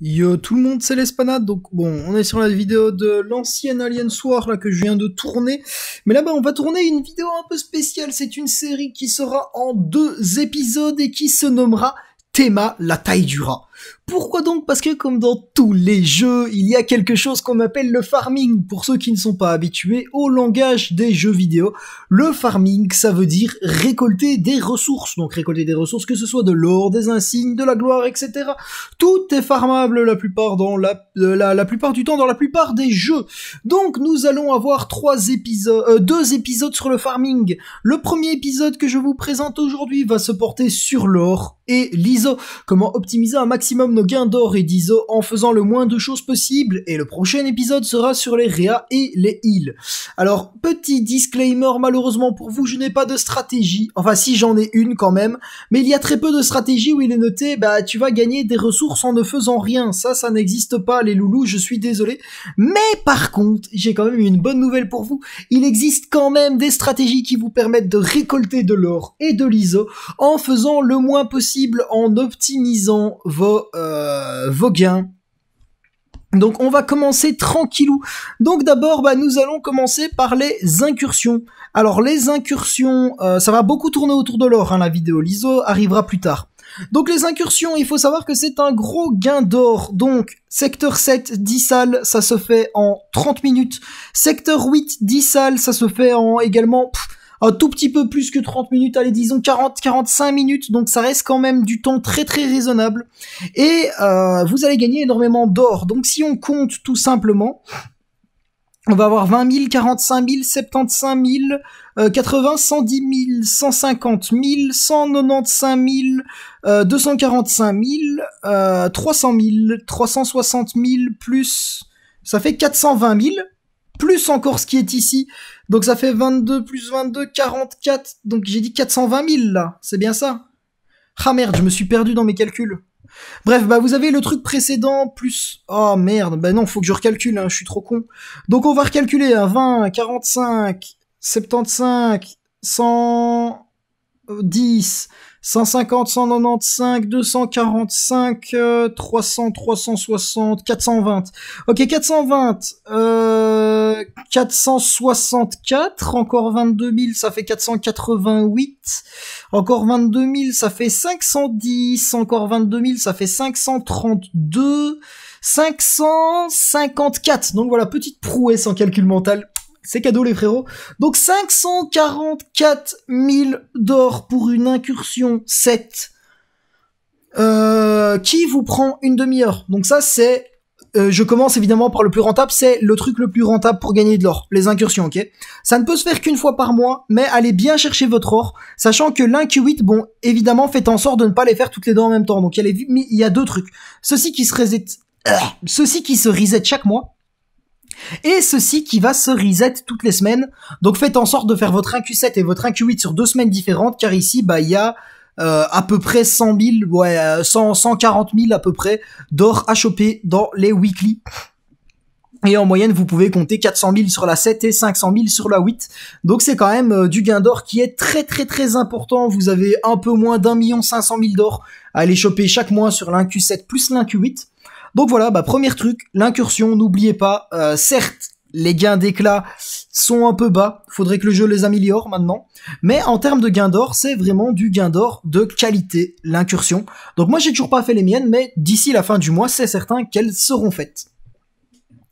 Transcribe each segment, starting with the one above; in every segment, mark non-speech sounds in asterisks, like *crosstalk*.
Yo tout le monde, c'est l'Espanade, donc bon, on est sur la vidéo de l'ancienne Alien Soir là que je viens de tourner, mais là-bas on va tourner une vidéo un peu spéciale, c'est une série qui sera en deux épisodes et qui se nommera Théma la taille du rat. Pourquoi donc Parce que comme dans tous les jeux, il y a quelque chose qu'on appelle le farming. Pour ceux qui ne sont pas habitués au langage des jeux vidéo, le farming, ça veut dire récolter des ressources. Donc récolter des ressources, que ce soit de l'or, des insignes, de la gloire, etc. Tout est farmable la plupart, dans euh, la, plupart du temps dans la plupart des jeux. Donc nous allons avoir trois épisodes, euh, deux épisodes sur le farming. Le premier épisode que je vous présente aujourd'hui va se porter sur l'or et l'ISO. Comment optimiser un maximum nos gains d'or et d'ISO en faisant le moins de choses possible et le prochain épisode sera sur les réas et les heals. Alors petit disclaimer malheureusement pour vous je n'ai pas de stratégie, enfin si j'en ai une quand même, mais il y a très peu de stratégies où il est noté bah tu vas gagner des ressources en ne faisant rien, ça ça n'existe pas les loulous je suis désolé, mais par contre j'ai quand même une bonne nouvelle pour vous, il existe quand même des stratégies qui vous permettent de récolter de l'or et de l'ISO en faisant le moins possible en optimisant vos euh, vos gains, Donc on va commencer tranquillou. Donc d'abord, bah, nous allons commencer par les incursions. Alors les incursions, euh, ça va beaucoup tourner autour de l'or, hein, la vidéo l'ISO arrivera plus tard. Donc les incursions, il faut savoir que c'est un gros gain d'or. Donc secteur 7, 10 salles, ça se fait en 30 minutes. Secteur 8, 10 salles, ça se fait en également un tout petit peu plus que 30 minutes, allez disons 40-45 minutes, donc ça reste quand même du temps très très raisonnable. Et euh, vous allez gagner énormément d'or. Donc si on compte tout simplement, on va avoir 20 000, 45 000, 75 000, 80, 110 000, 150 000, 195 000, 245 000, 300 000, 360 000 plus, ça fait 420 000 plus encore ce qui est ici. Donc ça fait 22 plus 22, 44. Donc j'ai dit 420 000 là, c'est bien ça Ah merde, je me suis perdu dans mes calculs. Bref, bah vous avez le truc précédent plus... Oh merde, bah non, faut que je recalcule, hein, je suis trop con. Donc on va recalculer, 20, 45, 75, 110, 150, 195, 245, 300, 360, 420. Ok, 420. Euh... 464, encore 22 000, ça fait 488, encore 22 000, ça fait 510, encore 22 000, ça fait 532, 554. Donc voilà, petite prouesse en calcul mental. C'est cadeau les frérots. Donc 544 000 d'or pour une incursion 7. Euh, qui vous prend une demi-heure. Donc ça c'est euh, je commence évidemment par le plus rentable, c'est le truc le plus rentable pour gagner de l'or, les incursions, ok Ça ne peut se faire qu'une fois par mois, mais allez bien chercher votre or, sachant que linq 8 bon, évidemment, faites en sorte de ne pas les faire toutes les deux en même temps. Donc il y a, deux trucs. Ceci qui se reset, euh, qui se reset chaque mois, et ceci qui va se reset toutes les semaines. Donc faites en sorte de faire votre inq 7 et votre inq 8 sur deux semaines différentes, car ici, bah, il y a euh, à peu près 100 000, ouais, 100, 140 000 à peu près d'or à choper dans les weekly. Et en moyenne, vous pouvez compter 400 000 sur la 7 et 500 000 sur la 8. Donc c'est quand même euh, du gain d'or qui est très très très important. Vous avez un peu moins d'un million 500 000 d'or à aller choper chaque mois sur q 7 plus q 8 Donc voilà, bah, premier truc, l'incursion, n'oubliez pas, euh, certes, les gains d'éclat sont un peu bas. Faudrait que le jeu les améliore maintenant. Mais en termes de gains d'or, c'est vraiment du gain d'or de qualité, l'incursion. Donc moi, j'ai toujours pas fait les miennes, mais d'ici la fin du mois, c'est certain qu'elles seront faites.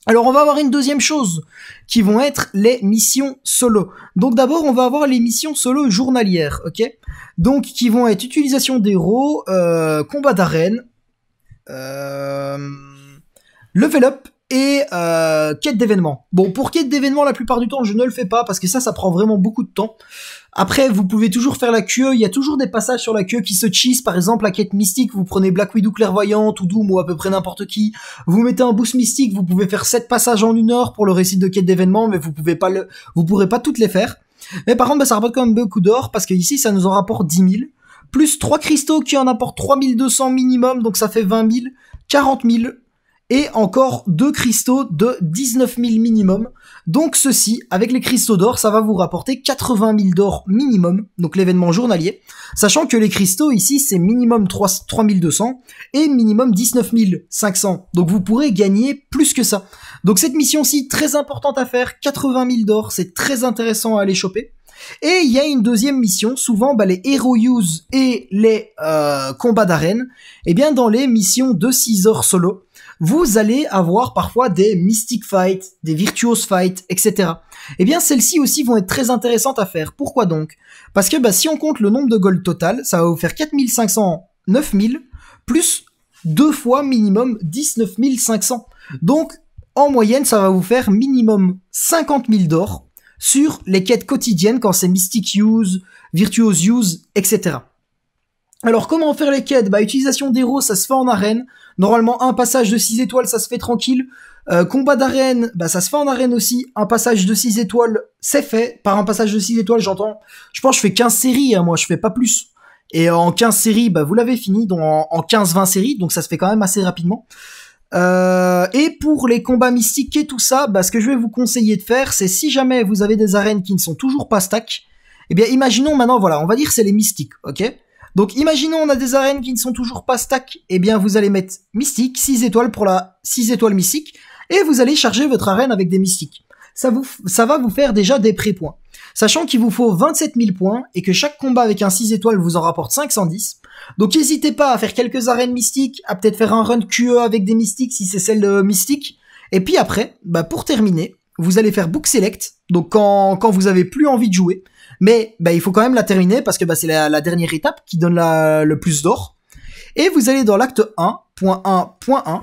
Alors on va avoir une deuxième chose qui vont être les missions solo. Donc d'abord on va avoir les missions solo journalières, ok Donc qui vont être utilisation d'héros, euh, combat d'arène, euh, level up, et euh, quête d'événements. Bon, pour quête d'événements, la plupart du temps, je ne le fais pas parce que ça, ça prend vraiment beaucoup de temps. Après, vous pouvez toujours faire la queue. Il y a toujours des passages sur la queue qui se cheese. Par exemple, la quête mystique, vous prenez Black Widow clairvoyante ou Doom ou à peu près n'importe qui. Vous mettez un boost mystique. Vous pouvez faire 7 passages en une heure pour le récit de quête d'événement, mais vous pouvez pas le, vous pourrez pas toutes les faire. Mais par contre, bah, ça rapporte quand même beaucoup d'or parce que ici, ça nous en rapporte 10 000 plus 3 cristaux qui en apportent 3200 minimum, donc ça fait 20 000, 40 000, et encore deux cristaux de 19 000 minimum. Donc ceci, avec les cristaux d'or, ça va vous rapporter 80 000 d'or minimum, donc l'événement journalier, sachant que les cristaux ici c'est minimum 3, 3200 et minimum 19 500, donc vous pourrez gagner plus que ça. Donc cette mission-ci, très importante à faire, 80 000 d'or, c'est très intéressant à aller choper. Et il y a une deuxième mission, souvent bah, les Hero Use et les euh, combats d'arène, et eh bien dans les missions de 6 heures solo, vous allez avoir parfois des mystic fights, des virtuose fights, etc. Eh bien, celles-ci aussi vont être très intéressantes à faire. Pourquoi donc Parce que bah, si on compte le nombre de gold total, ça va vous faire 4500, 9000, plus deux fois minimum 19500. Donc, en moyenne, ça va vous faire minimum 50 000 d'or sur les quêtes quotidiennes quand c'est Mystic Use, Virtuose Use, etc. Alors comment faire les quêtes Bah utilisation d'héros, ça se fait en arène. Normalement un passage de 6 étoiles, ça se fait tranquille. Euh, combat d'arène, bah ça se fait en arène aussi. Un passage de 6 étoiles, c'est fait. Par un passage de 6 étoiles, j'entends. Je pense que je fais 15 séries, hein, moi, je fais pas plus. Et en 15 séries, bah vous l'avez fini, donc en, 15-20 séries, donc ça se fait quand même assez rapidement. Euh, et pour les combats mystiques et tout ça, bah, ce que je vais vous conseiller de faire, c'est si jamais vous avez des arènes qui ne sont toujours pas stack, eh bien imaginons maintenant, voilà, on va dire c'est les mystiques, ok donc imaginons on a des arènes qui ne sont toujours pas stack, et eh bien vous allez mettre mystique, 6 étoiles pour la 6 étoiles mystique, et vous allez charger votre arène avec des mystiques. Ça, vous, ça va vous faire déjà des pré-points. Sachant qu'il vous faut 27 000 points et que chaque combat avec un 6 étoiles vous en rapporte 510. Donc n'hésitez pas à faire quelques arènes mystiques, à peut-être faire un run QE avec des mystiques si c'est celle de mystique. Et puis après, bah pour terminer, vous allez faire book select. Donc quand, quand vous avez plus envie de jouer, mais bah, il faut quand même la terminer parce que bah, c'est la, dernière étape qui donne le plus d'or. Et vous allez dans l'acte 1.1.1.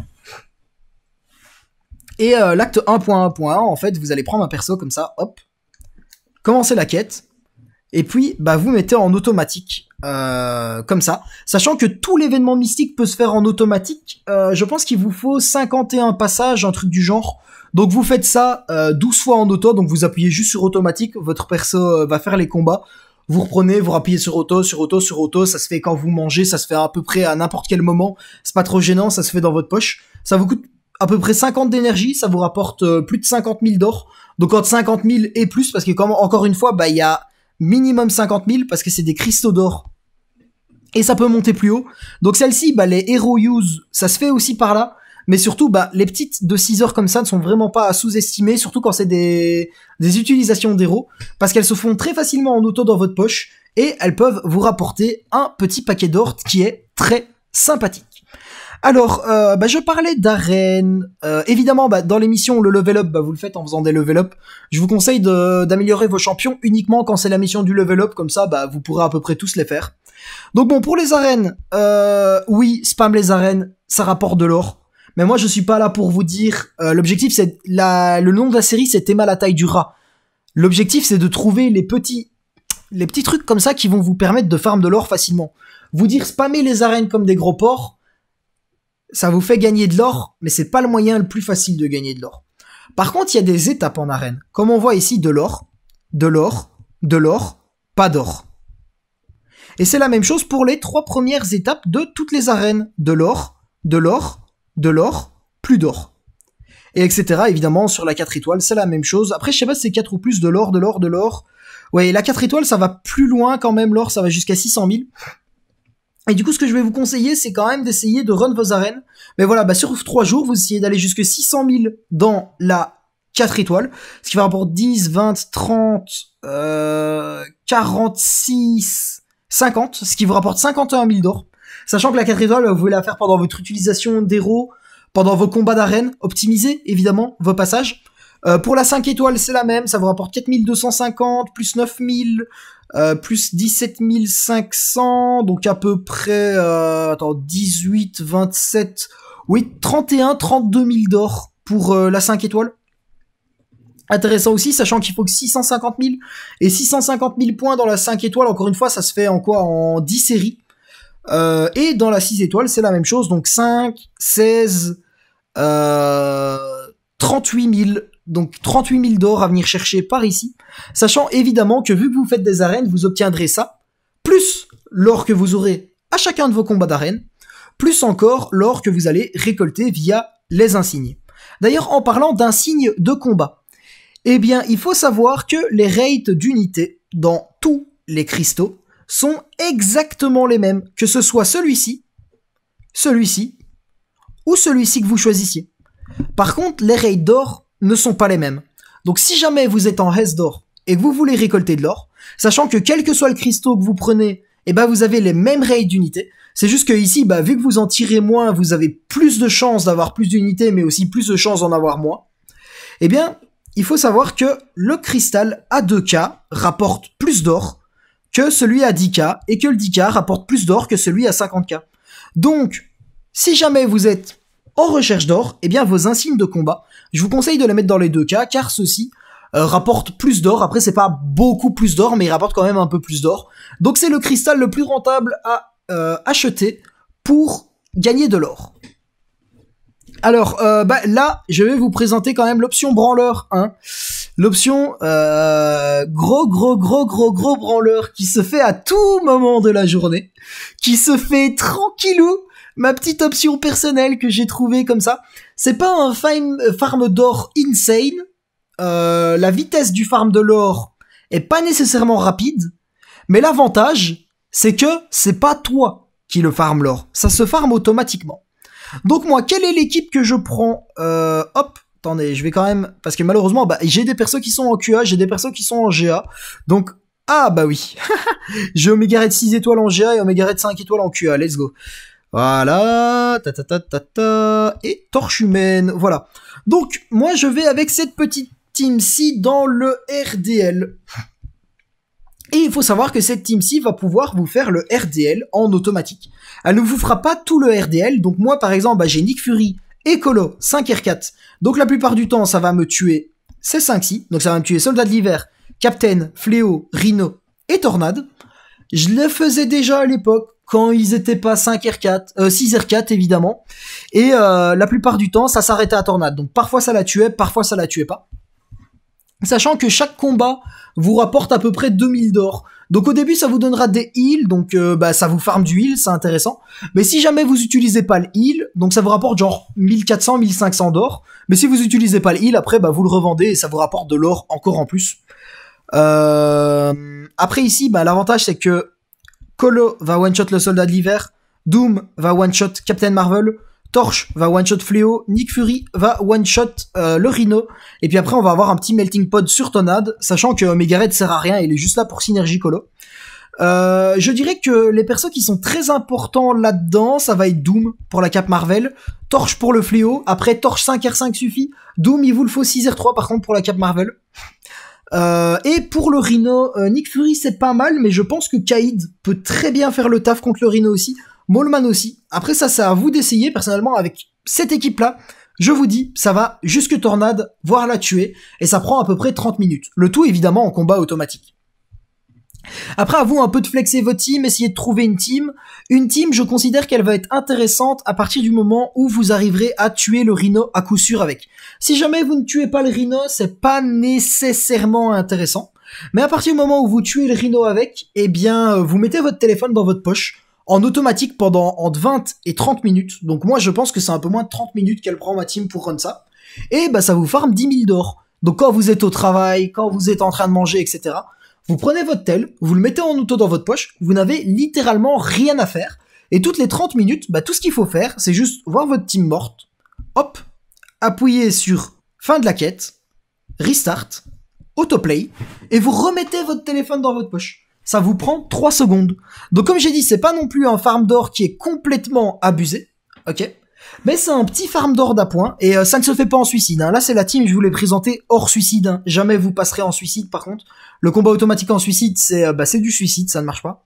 Et euh, l'acte 1.1.1, en fait, vous allez prendre un perso comme ça, hop. Commencez la quête. Et puis, bah, vous mettez en automatique, euh, comme ça. Sachant que tout l'événement mystique peut se faire en automatique, euh, je pense qu'il vous faut 51 passages, un truc du genre, donc vous faites ça 12 euh, fois en auto, donc vous appuyez juste sur automatique, votre perso euh, va faire les combats. Vous reprenez, vous appuyez sur auto, sur auto, sur auto, ça se fait quand vous mangez, ça se fait à peu près à n'importe quel moment, c'est pas trop gênant, ça se fait dans votre poche. Ça vous coûte à peu près 50 d'énergie, ça vous rapporte euh, plus de 50 000 d'or. Donc entre 50 000 et plus, parce que encore une fois, bah il y a minimum 50 000 parce que c'est des cristaux d'or et ça peut monter plus haut. Donc celle-ci, bah, les Hero Use, ça se fait aussi par là. Mais surtout, bah, les petites de 6 heures comme ça ne sont vraiment pas à sous-estimer, surtout quand c'est des, des utilisations d'héros, parce qu'elles se font très facilement en auto dans votre poche, et elles peuvent vous rapporter un petit paquet d'or qui est très sympathique. Alors, euh, bah, je parlais d'arènes. Euh, évidemment, bah, dans missions, le level up, bah, vous le faites en faisant des level up. Je vous conseille d'améliorer vos champions uniquement quand c'est la mission du level up, comme ça, bah, vous pourrez à peu près tous les faire. Donc bon, pour les arènes, euh, oui, spam les arènes, ça rapporte de l'or. Mais moi, je suis pas là pour vous dire. Euh, l'objectif, c'est le nom de la série, c'est Emma la taille du rat. L'objectif, c'est de trouver les petits, les petits trucs comme ça qui vont vous permettre de farm de l'or facilement. Vous dire spammer les arènes comme des gros porcs, ça vous fait gagner de l'or, mais c'est pas le moyen le plus facile de gagner de l'or. Par contre, il y a des étapes en arène. Comme on voit ici, de l'or, de l'or, de l'or, pas d'or. Et c'est la même chose pour les trois premières étapes de toutes les arènes. De l'or, de l'or, de l'or, plus d'or. Et etc. Évidemment, sur la 4 étoiles, c'est la même chose. Après, je sais pas si c'est 4 ou plus de l'or, de l'or, de l'or. Ouais, la 4 étoiles, ça va plus loin quand même. L'or, ça va jusqu'à 600 000. Et du coup, ce que je vais vous conseiller, c'est quand même d'essayer de run vos arènes. Mais voilà, bah, sur 3 jours, vous essayez d'aller jusqu'à 600 000 dans la 4 étoiles. Ce qui va rapporte 10, 20, 30, euh, 46, 50. Ce qui vous rapporte 51 000 d'or. Sachant que la 4 étoiles, bah, vous voulez la faire pendant votre utilisation d'héros, pendant vos combats d'arène, optimiser évidemment vos passages. Euh, pour la 5 étoiles, c'est la même, ça vous rapporte 4250, plus 9000, euh, plus 17500, donc à peu près euh, 18, 27, oui, 31, 32 000 d'or pour euh, la 5 étoiles. Intéressant aussi, sachant qu'il faut que 650 000 et 650 000 points dans la 5 étoiles, encore une fois, ça se fait en quoi En 10 séries. Euh, et dans la 6 étoiles, c'est la même chose. Donc 5, 16, 38 000. Donc 38 000 d'or à venir chercher par ici. Sachant évidemment que vu que vous faites des arènes, vous obtiendrez ça. Plus l'or que vous aurez à chacun de vos combats d'arènes, Plus encore l'or que vous allez récolter via les insignes. D'ailleurs, en parlant d'insignes de combat. Eh bien, il faut savoir que les rates d'unité dans tous les cristaux sont exactement les mêmes, que ce soit celui-ci, celui-ci, ou celui-ci que vous choisissiez. Par contre, les raids d'or ne sont pas les mêmes. Donc si jamais vous êtes en res d'or et que vous voulez récolter de l'or, sachant que quel que soit le cristaux que vous prenez, eh ben, vous avez les mêmes raids d'unité, C'est juste que ici, bah, vu que vous en tirez moins, vous avez plus de chances d'avoir plus d'unités, mais aussi plus de chances d'en avoir moins. Eh bien, il faut savoir que le cristal à 2K rapporte plus d'or que celui à 10K et que le 10K rapporte plus d'or que celui à 50K. Donc, si jamais vous êtes en recherche d'or, eh bien vos insignes de combat, je vous conseille de les mettre dans les deux cas car ceux-ci euh, rapportent plus d'or. Après, c'est pas beaucoup plus d'or, mais il rapportent quand même un peu plus d'or. Donc c'est le cristal le plus rentable à euh, acheter pour gagner de l'or. Alors euh, bah, là, je vais vous présenter quand même l'option branleur 1. L'option euh, gros gros gros gros gros branleur qui se fait à tout moment de la journée, qui se fait tranquillou. Ma petite option personnelle que j'ai trouvée comme ça, c'est pas un farm, d'or insane. Euh, la vitesse du farm de l'or est pas nécessairement rapide, mais l'avantage c'est que c'est pas toi qui le farm l'or, ça se farm automatiquement. Donc moi, quelle est l'équipe que je prends euh, Hop, attendez, je vais quand même, parce que malheureusement, bah, j'ai des persos qui sont en QA, j'ai des persos qui sont en GA, donc, ah bah oui, *laughs* j'ai Omega Red 6 étoiles en GA et Omega Red 5 étoiles en QA, let's go. Voilà, ta ta ta ta ta, et torche humaine, voilà. Donc, moi je vais avec cette petite team-ci dans le RDL. Et il faut savoir que cette team-ci va pouvoir vous faire le RDL en automatique. Elle ne vous fera pas tout le RDL. Donc moi, par exemple, bah, j'ai Nick Fury Écolo, 5 R4. Donc la plupart du temps, ça va me tuer ces 5-6. Donc ça va me tuer Soldat de l'hiver, Captain, Fléau, Rhino et Tornade. Je le faisais déjà à l'époque quand ils étaient pas 5 R4, 6 R4 évidemment. Et euh, la plupart du temps, ça s'arrêtait à Tornade. Donc parfois ça la tuait, parfois ça la tuait pas. Sachant que chaque combat vous rapporte à peu près 2000 d'or. Donc au début, ça vous donnera des heals, donc euh, bah, ça vous farme du heal, c'est intéressant. Mais si jamais vous utilisez pas le heal, donc ça vous rapporte genre 1400, 1500 d'or. Mais si vous utilisez pas le heal, après, bah, vous le revendez et ça vous rapporte de l'or encore en plus. Euh, après ici, bah, l'avantage c'est que Colo va one-shot le soldat de l'hiver, Doom va one-shot Captain Marvel, Torch va one-shot Fléau, Nick Fury va one-shot euh, le Rhino, et puis après on va avoir un petit melting Pod sur Tonade, sachant que Megared sert à rien, il est juste là pour synergie colo. Euh, je dirais que les persos qui sont très importants là-dedans, ça va être Doom pour la cape Marvel, Torche pour le Fléau, après Torche 5R5 suffit, Doom il vous le faut 6R3 par contre pour la cape Marvel. Euh, et pour le Rhino, Nick Fury c'est pas mal, mais je pense que Kaïd peut très bien faire le taf contre le Rhino aussi, Molman aussi. Après ça, c'est à vous d'essayer. Personnellement, avec cette équipe-là, je vous dis, ça va jusque tornade, voire la tuer, et ça prend à peu près 30 minutes. Le tout évidemment en combat automatique. Après, à vous un peu de flexer vos team. essayer de trouver une team. Une team, je considère qu'elle va être intéressante à partir du moment où vous arriverez à tuer le rhino à coup sûr avec. Si jamais vous ne tuez pas le rhino, c'est pas nécessairement intéressant. Mais à partir du moment où vous tuez le rhino avec, eh bien, euh, vous mettez votre téléphone dans votre poche, en automatique pendant entre 20 et 30 minutes. Donc moi, je pense que c'est un peu moins de 30 minutes qu'elle prend ma team pour run ça. Et bah, ça vous farme 10 000 d'or. Donc quand vous êtes au travail, quand vous êtes en train de manger, etc., vous prenez votre tel, vous le mettez en auto dans votre poche, vous n'avez littéralement rien à faire. Et toutes les 30 minutes, bah, tout ce qu'il faut faire, c'est juste voir votre team morte, hop, appuyer sur fin de la quête, restart, autoplay, et vous remettez votre téléphone dans votre poche ça vous prend 3 secondes. Donc comme j'ai dit, c'est pas non plus un farm d'or qui est complètement abusé, ok mais c'est un petit farm d'or d'appoint et euh, ça ne se fait pas en suicide. Hein. Là, c'est la team, je vous l'ai présenté hors suicide. Hein. Jamais vous passerez en suicide par contre. Le combat automatique en suicide, c'est euh, bah du suicide, ça ne marche pas.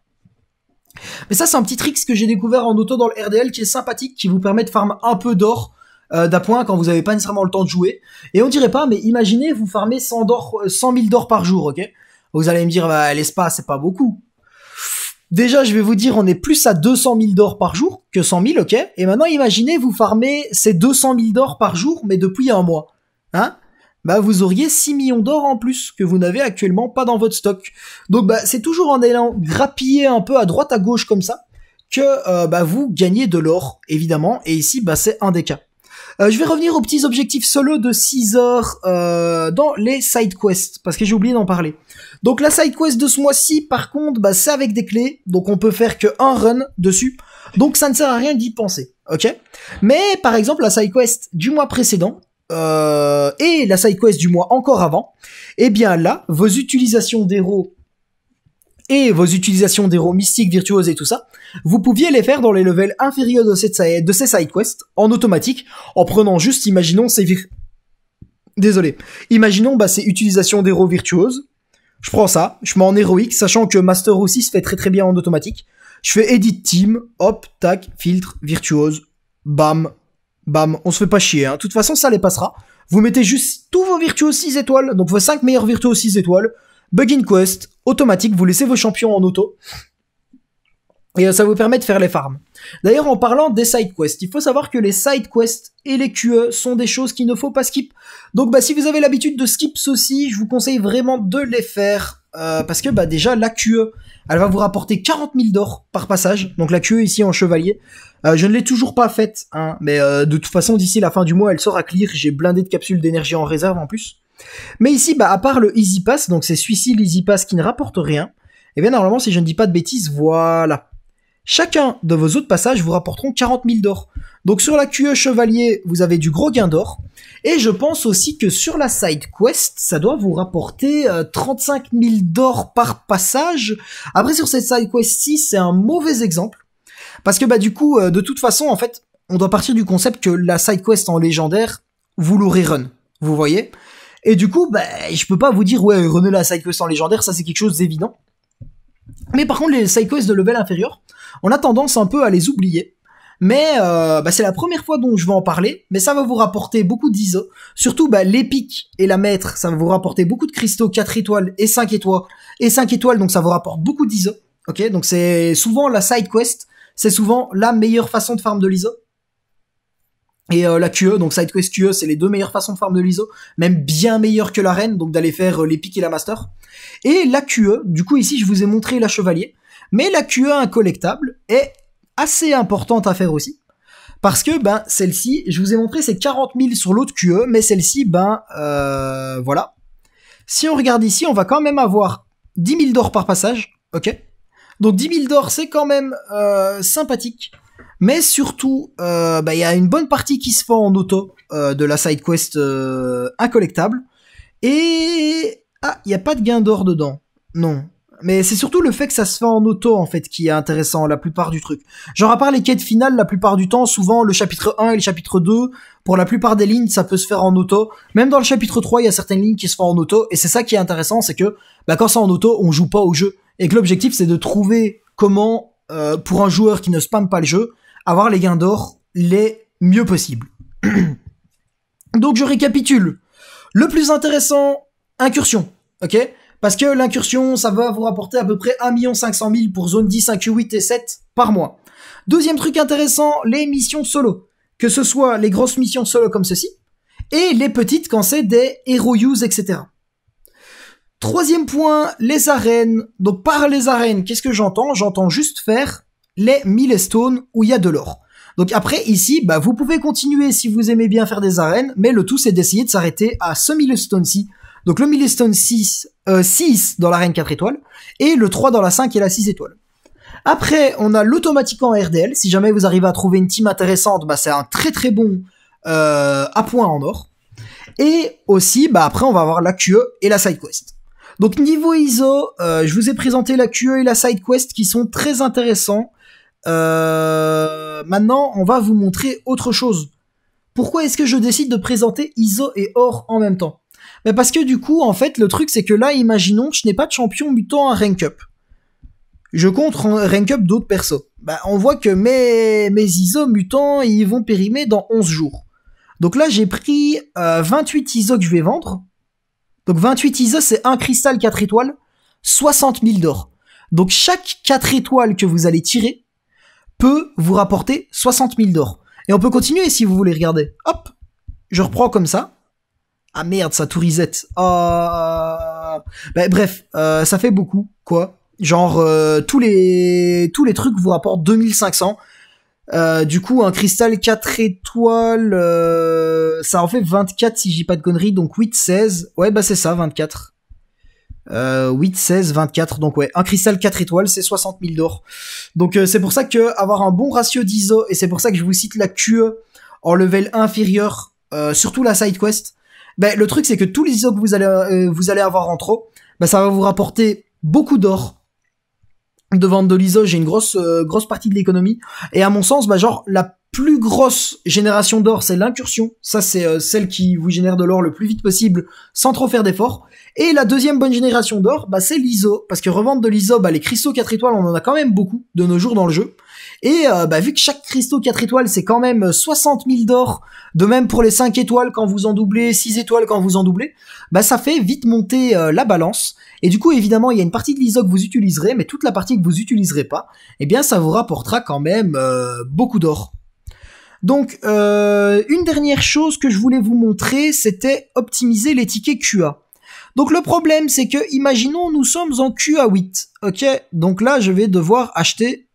Mais ça, c'est un petit trick que j'ai découvert en auto dans le RDL qui est sympathique, qui vous permet de farm un peu d'or euh, d'appoint quand vous n'avez pas nécessairement le temps de jouer. Et on dirait pas, mais imaginez, vous farmez 100, 100 000 d'or par jour, ok vous allez me dire, bah, l'espace, c'est pas beaucoup. Déjà, je vais vous dire, on est plus à 200 000 d'or par jour que 100 000, ok Et maintenant, imaginez, vous farmez ces 200 000 d'or par jour, mais depuis un mois. Hein bah, vous auriez 6 millions d'or en plus que vous n'avez actuellement pas dans votre stock. Donc, bah, c'est toujours en allant grappiller un peu à droite, à gauche comme ça, que euh, bah, vous gagnez de l'or, évidemment. Et ici, bah, c'est un des cas. Euh, je vais revenir aux petits objectifs solo de 6 heures euh, dans les side quests, parce que j'ai oublié d'en parler. Donc la side quest de ce mois-ci, par contre, bah, c'est avec des clés, donc on peut faire que un run dessus. Donc ça ne sert à rien d'y penser, ok Mais par exemple, la side quest du mois précédent, euh, et la side quest du mois encore avant, eh bien là, vos utilisations d'héros et vos utilisations d'héros mystiques, virtuoses et tout ça, vous pouviez les faire dans les levels inférieurs de, de ces side quests en automatique, en prenant juste, imaginons, ces... Désolé. Imaginons bah, ces utilisations d'héros virtuoses, je prends ça, je mets en héroïque, sachant que Master aussi se fait très très bien en automatique. Je fais Edit Team, hop, tac, filtre, virtuose, bam, bam, on se fait pas chier. Hein. De toute façon, ça les passera. Vous mettez juste tous vos Virtuoses 6 étoiles, donc vos 5 meilleurs Virtuoses 6 étoiles, Bug in Quest, automatique, vous laissez vos champions en auto. Et euh, ça vous permet de faire les farms. D'ailleurs, en parlant des side quests, il faut savoir que les side quests et les QE sont des choses qu'il ne faut pas skip. Donc, bah, si vous avez l'habitude de skip ceci, je vous conseille vraiment de les faire. Euh, parce que bah, déjà, la QE, elle va vous rapporter 40 000 d'or par passage. Donc, la QE ici en chevalier. Euh, je ne l'ai toujours pas faite, hein, mais de toute façon, d'ici la fin du mois, elle sort à clear. J'ai blindé de capsules d'énergie en réserve en plus. Mais ici, bah, à part le Easy Pass, donc c'est celui-ci, l'Easy Pass qui ne rapporte rien. Et eh bien, normalement, si je ne dis pas de bêtises, voilà. Chacun de vos autres passages vous rapporteront 40 000 d'or. Donc sur la QE Chevalier, vous avez du gros gain d'or. Et je pense aussi que sur la side quest, ça doit vous rapporter 35 euh, 000 d'or par passage. Après sur cette side quest-ci, c'est un mauvais exemple. Parce que bah du coup, euh, de toute façon, en fait, on doit partir du concept que la side quest en légendaire, vous l'aurez run. Vous voyez Et du coup, bah, je peux pas vous dire, ouais, runner la side quest en légendaire, ça c'est quelque chose d'évident. Mais par contre, les side quests de level inférieur, on a tendance un peu à les oublier. Mais euh, bah, c'est la première fois dont je vais en parler, mais ça va vous rapporter beaucoup d'ISO. Surtout bah, l'épique et la maître, ça va vous rapporter beaucoup de cristaux 4 étoiles et 5 étoiles. Et 5 étoiles, donc ça vous rapporte beaucoup d'ISO. Ok, donc c'est souvent la side quest, c'est souvent la meilleure façon de farm de l'ISO. Et euh, la QE, donc side quest QE, c'est les deux meilleures façons de farm de l'ISO, même bien meilleure que la reine, donc d'aller faire euh, l'épic et la master. Et la QE, du coup ici je vous ai montré la chevalier, mais la QE incollectable est assez importante à faire aussi. Parce que ben celle-ci, je vous ai montré c'est 40 000 sur l'autre QE, mais celle-ci, ben euh, voilà. Si on regarde ici, on va quand même avoir 10 000 d'or par passage, ok Donc 10 000 d'or c'est quand même euh, sympathique. Mais surtout, euh, ben, il y a une bonne partie qui se fait en auto de la side quest incollectable. Et ah, il n'y a pas de gain d'or dedans. Non. Mais c'est surtout le fait que ça se fait en auto, en fait, qui est intéressant, la plupart du truc. Genre, à part les quêtes finales, la plupart du temps, souvent, le chapitre 1 et le chapitre 2, pour la plupart des lignes, ça peut se faire en auto. Même dans le chapitre 3, il y a certaines lignes qui se font en auto. Et c'est ça qui est intéressant, c'est que, bah, quand c'est en auto, on joue pas au jeu. Et que l'objectif, c'est de trouver comment, euh, pour un joueur qui ne spam pas le jeu, avoir les gains d'or les mieux possibles. *clears throat* Donc, je récapitule. Le plus intéressant, incursion ok Parce que l'incursion, ça va vous rapporter à peu près 1 500 000 pour zone 10, 5, 8 et 7 par mois. Deuxième truc intéressant, les missions solo. Que ce soit les grosses missions solo comme ceci, et les petites quand c'est des hero use, etc. Troisième point, les arènes. Donc par les arènes, qu'est-ce que j'entends J'entends juste faire les milestones où il y a de l'or. Donc après ici, bah, vous pouvez continuer si vous aimez bien faire des arènes, mais le tout c'est d'essayer de s'arrêter à ce milestone-ci donc le Millestone 6, euh, 6 dans l'arène 4 étoiles, et le 3 dans la 5 et la 6 étoiles. Après, on a en RDL. Si jamais vous arrivez à trouver une team intéressante, bah, c'est un très très bon à euh, point en or. Et aussi, bah, après, on va avoir la QE et la side quest. Donc niveau ISO, euh, je vous ai présenté la QE et la side quest qui sont très intéressants. Euh, maintenant, on va vous montrer autre chose. Pourquoi est-ce que je décide de présenter ISO et OR en même temps mais parce que du coup, en fait, le truc, c'est que là, imaginons que je n'ai pas de champion mutant à rank up. Je compte rank up d'autres persos. Bah, on voit que mes, mes ISO mutants, ils vont périmer dans 11 jours. Donc là, j'ai pris 28 euh, ISO que je vais vendre. Donc 28 ISO, c'est un cristal 4 étoiles, 60 000 d'or. Donc chaque 4 étoiles que vous allez tirer peut vous rapporter 60 000 d'or. Et on peut continuer si vous voulez regarder. Hop, je reprends comme ça. Ah merde, ça tout reset. Bah, bref, euh, ça fait beaucoup, quoi. Genre, euh, tous, les, tous les trucs vous rapportent 2500. Euh, du coup, un cristal 4 étoiles, ça en fait 24 si j'ai pas de conneries, donc 8, 16. Ouais, bah c'est ça, 24. 8, 16, 24, donc ouais, un cristal 4 étoiles, c'est 60 000 d'or. Donc c'est pour ça que avoir un bon ratio d'ISO, et c'est pour ça que je vous cite la QE en level inférieur, surtout la side quest, ben, le truc c'est que tous les ISO que vous allez, euh, vous allez avoir en trop, ben, ça va vous rapporter beaucoup d'or de vente de l'ISO, j'ai une grosse euh, grosse partie de l'économie. Et à mon sens, ben genre la plus grosse génération d'or, c'est l'incursion. Ça, c'est euh, celle qui vous génère de l'or le plus vite possible, sans trop faire d'efforts. Et la deuxième bonne génération d'or, bah, c'est l'ISO. Parce que revendre de l'ISO, bah, les cristaux 4 étoiles, on en a quand même beaucoup de nos jours dans le jeu. Et euh, bah, vu que chaque cristaux 4 étoiles, c'est quand même 60 euh, 000 d'or, de même pour les 5 étoiles quand vous en doublez, 6 étoiles quand vous en doublez, bah, ça fait vite monter la balance. Et du coup, évidemment, il y a une partie de l'ISO que vous utiliserez, mais toute la partie que vous n'utiliserez pas, eh bien, ça vous rapportera quand même beaucoup d'or. Donc, euh, une dernière chose que je voulais vous montrer, c'était optimiser les tickets QA. Donc le problème, c'est que, imaginons, nous sommes en QA8. Ok, donc là, je vais devoir acheter...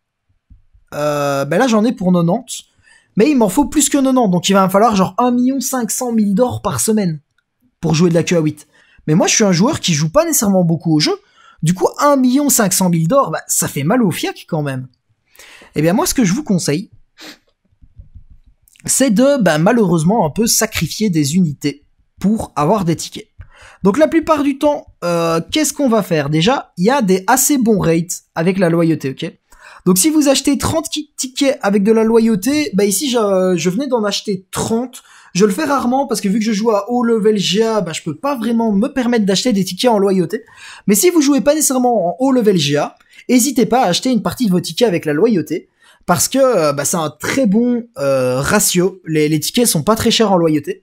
Euh, ben là, j'en ai pour 90. Mais il m'en faut plus que 90. Donc il va me falloir genre 1 500 000 d'or par semaine pour jouer de la QA8. Mais moi, je suis un joueur qui joue pas nécessairement beaucoup au jeu. Du coup, 1 500 000 d'or, ça fait mal au fiac quand même. Eh bien moi, ce que je vous conseille, c'est de ben, malheureusement un peu sacrifier des unités pour avoir des tickets. Donc la plupart du temps, euh, qu'est-ce qu'on va faire Déjà, il y a des assez bons rates avec la loyauté, ok Donc si vous achetez 30 tickets avec de la loyauté, bah ici je, venais d'en acheter 30. Je le fais rarement parce que vu que je joue à haut level GA, je ben, je peux pas vraiment me permettre d'acheter des tickets en loyauté. Mais si vous jouez pas nécessairement en haut level GA, n'hésitez pas à acheter une partie de vos tickets avec la loyauté parce que euh, bah, c'est un très bon euh, ratio. Les, tickets tickets sont pas très chers en loyauté.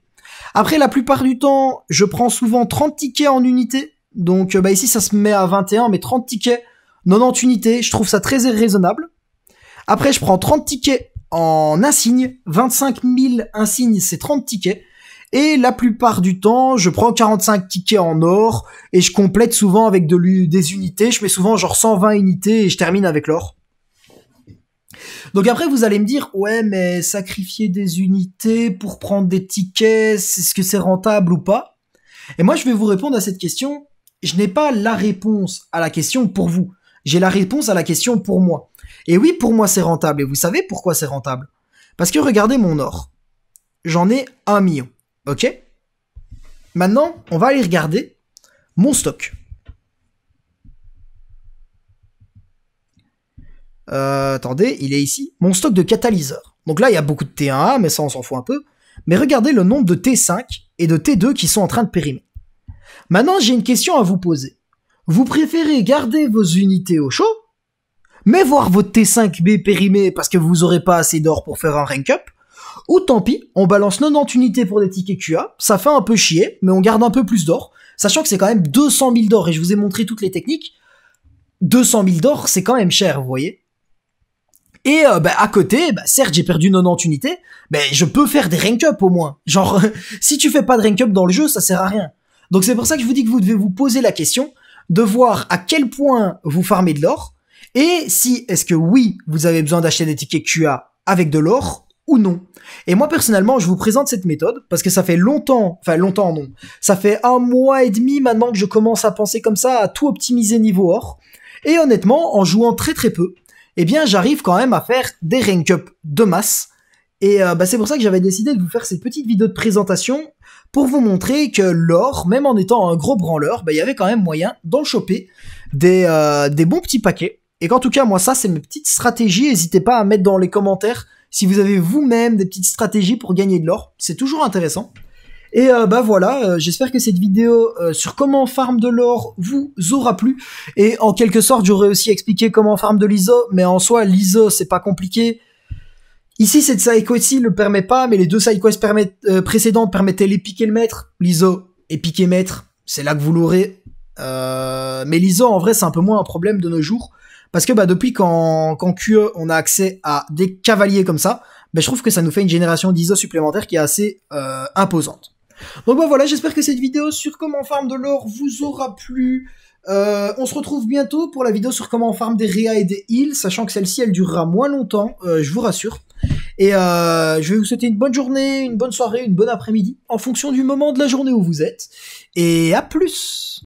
Après, la plupart du temps, je prends souvent 30 tickets en unité. Donc euh, bah, ici, ça se met à 21, mais 30 tickets, 90 unités, je trouve ça très raisonnable. Après, je prends 30 tickets en insignes. 25 000 insignes, c'est 30 tickets. Et la plupart du temps, je prends 45 tickets en or et je complète souvent avec des unités. Je mets souvent genre 120 unités et je termine avec l'or. Donc après, vous allez me dire, ouais, mais sacrifier des unités pour prendre des tickets, est-ce que c'est rentable ou pas Et moi, je vais vous répondre à cette question. Je n'ai pas la réponse à la question pour vous. J'ai la réponse à la question pour moi. Et oui, pour moi, c'est rentable. Et vous savez pourquoi c'est rentable Parce que regardez mon or. J'en ai un million. OK Maintenant, on va aller regarder mon stock. Euh, attendez, il est ici. Mon stock de catalyseurs. Donc là, il y a beaucoup de T1A, mais ça, on s'en fout un peu. Mais regardez le nombre de T5 et de T2 qui sont en train de périmer. Maintenant, j'ai une question à vous poser. Vous préférez garder vos unités au chaud, mais voir votre T5B périmé parce que vous n'aurez pas assez d'or pour faire un rank up, ou tant pis, on balance 90 unités pour des tickets QA, ça fait un peu chier, mais on garde un peu plus d'or, sachant que c'est quand même 200 000 d'or, et je vous ai montré toutes les techniques, 200 000 d'or, c'est quand même cher, vous voyez et euh, bah, à côté, bah, certes, j'ai perdu 90 unités, mais je peux faire des rank up au moins. Genre, *laughs* si tu fais pas de rank up dans le jeu, ça sert à rien. Donc c'est pour ça que je vous dis que vous devez vous poser la question de voir à quel point vous farmez de l'or et si est-ce que oui, vous avez besoin d'acheter des tickets QA avec de l'or ou non. Et moi personnellement, je vous présente cette méthode parce que ça fait longtemps, enfin longtemps non, ça fait un mois et demi maintenant que je commence à penser comme ça, à tout optimiser niveau or. Et honnêtement, en jouant très très peu, eh bien j'arrive quand même à faire des rank up de masse. Et euh, bah, c'est pour ça que j'avais décidé de vous faire cette petite vidéo de présentation pour vous montrer que l'or, même en étant un gros branleur, bah, il y avait quand même moyen d'en choper des, euh, des bons petits paquets. Et qu'en tout cas, moi, ça, c'est mes petites stratégies. N'hésitez pas à mettre dans les commentaires si vous avez vous-même des petites stratégies pour gagner de l'or. C'est toujours intéressant. Et euh, bah voilà, euh, j'espère que cette vidéo euh, sur comment farm de l'or vous aura plu. Et en quelque sorte, j'aurais aussi expliqué comment farm de l'ISO, mais en soi, l'ISO, c'est pas compliqué. Ici, cette psycho-ci le permet pas, mais les deux side permettent, précédentes permettaient les piquer le maître. L'ISO et piquer maître, c'est là que vous l'aurez. mais l'ISO, en vrai, c'est un peu moins un problème de nos jours. Parce que bah, depuis qu'en QE, on a accès à des cavaliers comme ça, mais bah, je trouve que ça nous fait une génération d'ISO supplémentaire qui est assez imposante. Donc bah, voilà, j'espère que cette vidéo sur comment farm de l'or vous aura plu. Euh, on se retrouve bientôt pour la vidéo sur comment farm des ria et des heals, sachant que celle-ci elle durera moins longtemps, euh, je vous rassure. Et euh, je vais vous souhaiter une bonne journée, une bonne soirée, une bonne après-midi, en fonction du moment de la journée où vous êtes. Et à plus